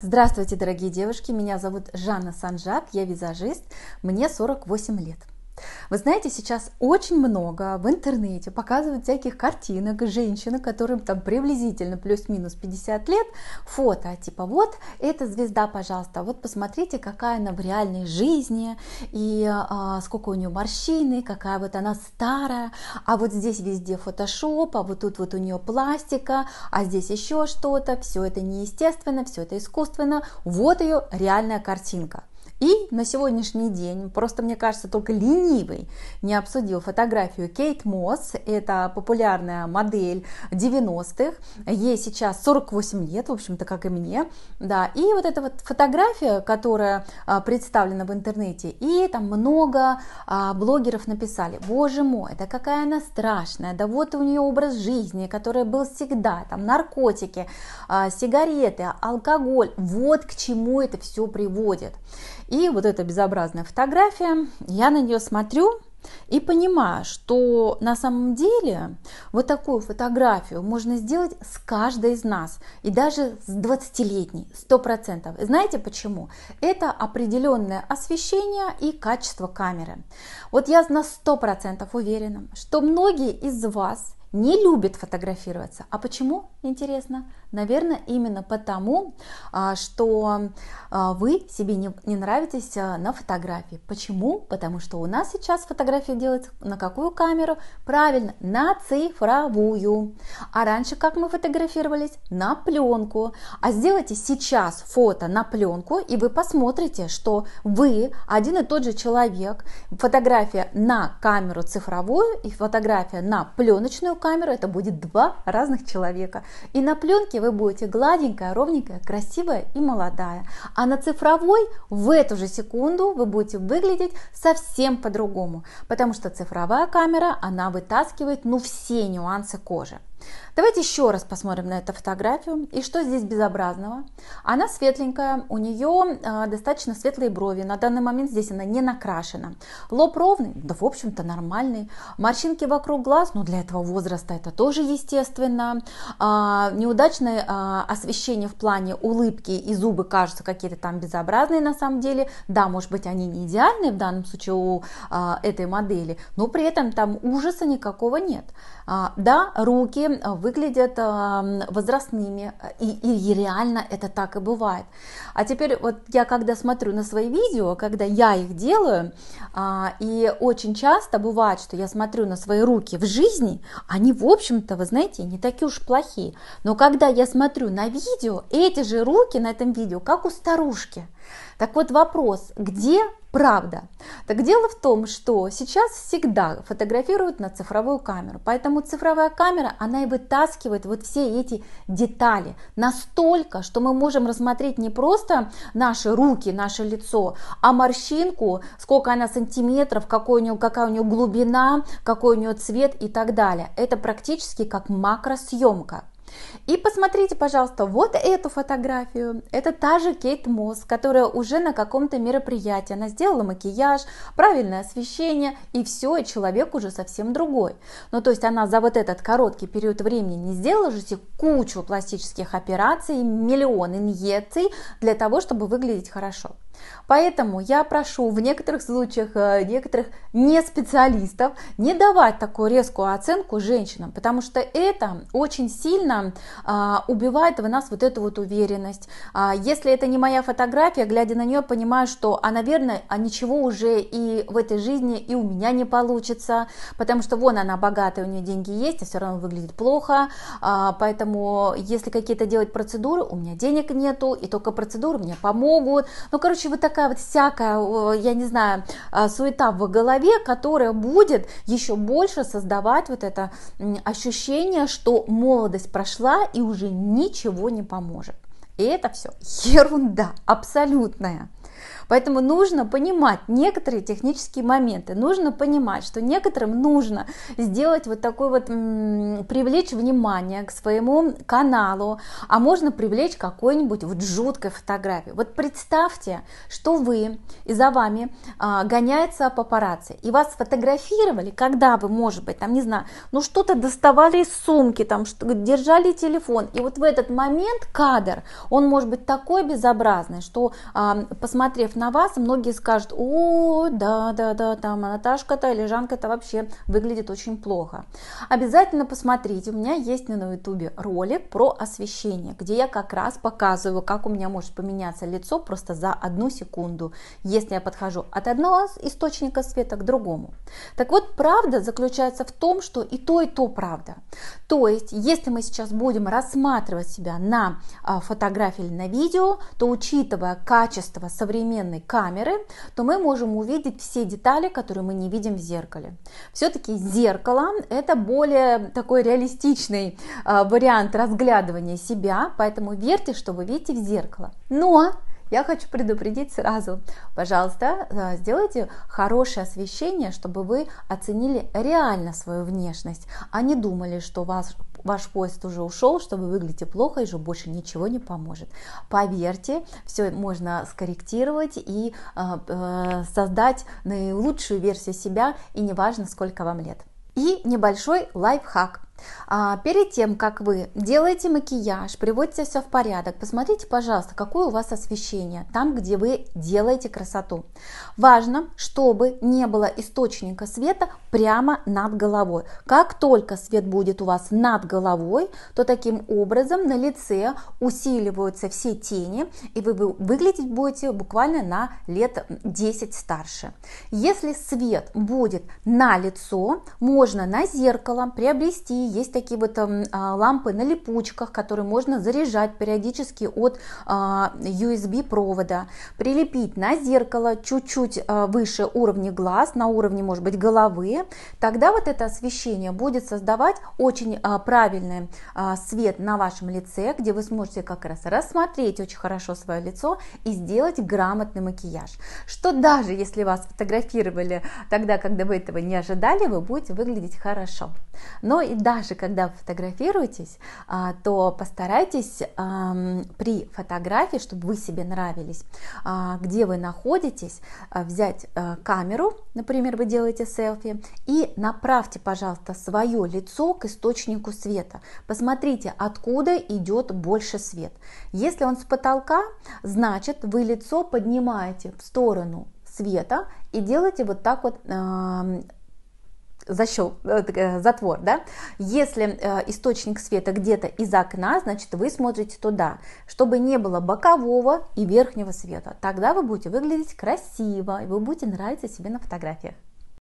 Здравствуйте, дорогие девушки! Меня зовут Жанна Санжак, я визажист, мне 48 лет. Вы знаете, сейчас очень много в интернете показывают всяких картинок женщины, которым там приблизительно плюс-минус 50 лет, фото, типа вот эта звезда, пожалуйста, вот посмотрите, какая она в реальной жизни, и а, сколько у нее морщины, какая вот она старая, а вот здесь везде фотошоп, а вот тут вот у нее пластика, а здесь еще что-то, все это неестественно, все это искусственно, вот ее реальная картинка. И на сегодняшний день, просто мне кажется, только ленивый не обсудил фотографию Кейт Мосс, это популярная модель 90-х, ей сейчас 48 лет, в общем-то, как и мне, да, и вот эта вот фотография, которая а, представлена в интернете, и там много а, блогеров написали, боже мой, да какая она страшная, да вот у нее образ жизни, который был всегда, там наркотики, а, сигареты, алкоголь, вот к чему это все приводит. И вот эта безобразная фотография, я на нее смотрю, и понимаю, что на самом деле вот такую фотографию можно сделать с каждой из нас, и даже с 20-летней, 100%. Знаете почему? Это определенное освещение и качество камеры. Вот я на 100% уверена, что многие из вас не любят фотографироваться. А почему, интересно? Наверное, именно потому, а, что а, вы себе не нравитесь а, на фотографии. Почему? Потому что у нас сейчас фотография делается на какую камеру? Правильно, на цифровую. А раньше как мы фотографировались? На пленку. А сделайте сейчас фото на пленку, и вы посмотрите, что вы один и тот же человек. Фотография на камеру цифровую и фотография на пленочную камеру, это будет два разных человека. И на пленке фотографии вы будете гладенькая, ровненькая, красивая и молодая. А на цифровой в эту же секунду вы будете выглядеть совсем по-другому, потому что цифровая камера, она вытаскивает ну все нюансы кожи. Давайте еще раз посмотрим на эту фотографию. И что здесь безобразного? Она светленькая, у нее а, достаточно светлые брови. На данный момент здесь она не накрашена. Лоб ровный, да в общем-то нормальный. Морщинки вокруг глаз, ну для этого возраста это тоже естественно. А, неудачное а, освещение в плане улыбки и зубы кажутся какие-то там безобразные на самом деле. Да, может быть они не идеальные в данном случае у этой модели, но при этом там ужаса никакого нет. Да, руки Э, выглядят э, возрастными, э, и, и реально это так и бывает. А теперь вот я когда смотрю на свои видео, когда я их делаю, а, и очень часто бывает, что я смотрю на свои руки в жизни, они, в общем-то, вы знаете, не такие уж плохие. Но когда я смотрю на видео, эти же руки на этом видео, как у старушки – так вот вопрос, где правда? Так дело в том, что сейчас всегда фотографируют на цифровую камеру, поэтому цифровая камера, она и вытаскивает вот все эти детали настолько, что мы можем рассмотреть не просто наши руки, наше лицо, а морщинку, сколько она сантиметров, какой у нее, какая у нее глубина, какой у нее цвет и так далее. Это практически как макросъемка. И посмотрите, пожалуйста, вот эту фотографию. Это та же Кейт Мосс, которая уже на каком-то мероприятии. Она сделала макияж, правильное освещение, и все, и человек уже совсем другой. Ну, то есть она за вот этот короткий период времени не сделала же себе кучу пластических операций, миллион инъекций для того, чтобы выглядеть хорошо. Поэтому я прошу в некоторых случаях э, некоторых не специалистов не давать такую резкую оценку женщинам, потому что это очень сильно а, убивает в нас вот эту вот уверенность. А, если это не моя фотография, глядя на нее, понимаю, что, а, наверное, а ничего уже и в этой жизни и у меня не получится, потому что вон она богатая, у нее деньги есть, а все равно выглядит плохо, а, поэтому если какие-то делать процедуры, у меня денег нету, и только процедуры мне помогут. Ну, короче, короче, вот такая вот всякая, я не знаю, а, суета в голове, которая будет еще больше создавать вот это ощущение, что молодость прошла и уже ничего не поможет. И это все ерунда абсолютная. Поэтому нужно понимать некоторые технические моменты, нужно понимать, что некоторым нужно сделать вот такой вот, м-м, привлечь внимание к своему каналу, а можно привлечь какой-нибудь вот жуткой фотографии. Вот представьте, что вы и за вами а, гоняется папарацци, и вас фотографировали, когда вы, может быть, там, не знаю, ну что-то доставали из сумки, там, что, держали телефон, и вот в этот момент кадр, он может быть такой безобразный, что а, посмотрев на вас, многие скажут, о, да, да, да, там Наташка-то или Жанка-то вообще выглядит очень плохо. Обязательно посмотрите, у меня есть на ютубе ролик про освещение, где я как раз показываю, как у меня может поменяться лицо просто за одну секунду, если я подхожу от одного источника света к другому. Так вот, правда заключается в том, что и то, и то правда. То есть, если мы сейчас будем рассматривать себя на а, фотографии или на видео, то учитывая качество современного современной камеры, то мы можем увидеть все детали, которые мы не видим в зеркале. Все-таки зеркало это более такой реалистичный а, вариант разглядывания себя, поэтому верьте, что вы видите в зеркало. Но я хочу предупредить сразу, пожалуйста, а, сделайте хорошее освещение, чтобы вы оценили реально свою внешность, а не думали, что ваш ваш поезд уже ушел, что вы выглядите плохо, и уже больше ничего не поможет. Поверьте, все можно скорректировать и а, э, создать наилучшую версию себя, и неважно, сколько вам лет. И небольшой лайфхак – а, перед тем, как вы делаете макияж, приводите все в порядок, посмотрите, пожалуйста, какое у вас освещение там, где вы делаете красоту. Важно, чтобы не было источника света прямо над головой. Как только свет будет у вас над головой, то таким образом на лице усиливаются все тени, и вы выглядеть будете буквально на лет 10 старше. Если свет будет на лицо, можно на зеркало приобрести есть такие вот эм, а, лампы на липучках, которые можно заряжать периодически от а, USB провода, прилепить на зеркало чуть-чуть э, выше уровня глаз, на уровне, может быть, головы, тогда вот это освещение будет создавать очень а, правильный свет на вашем лице, где вы сможете как раз рассмотреть очень хорошо свое лицо и сделать грамотный макияж. Что даже если вас фотографировали тогда, когда вы этого не ожидали, вы будете выглядеть хорошо. Но и да, даже когда вы фотографируетесь, а, то постарайтесь при фотографии, чтобы вы себе нравились, а, где вы находитесь, а, взять камеру, например, вы делаете селфи, и направьте, пожалуйста, свое лицо к источнику света. Посмотрите, откуда идет больше свет. Если он с потолка, значит, вы лицо поднимаете в сторону света и делаете вот так вот защел, э, э, затвор, да, если э, источник света где-то из окна, значит вы смотрите туда, чтобы не было бокового и верхнего света, тогда вы будете выглядеть красиво, и вы будете нравиться себе на фотографиях.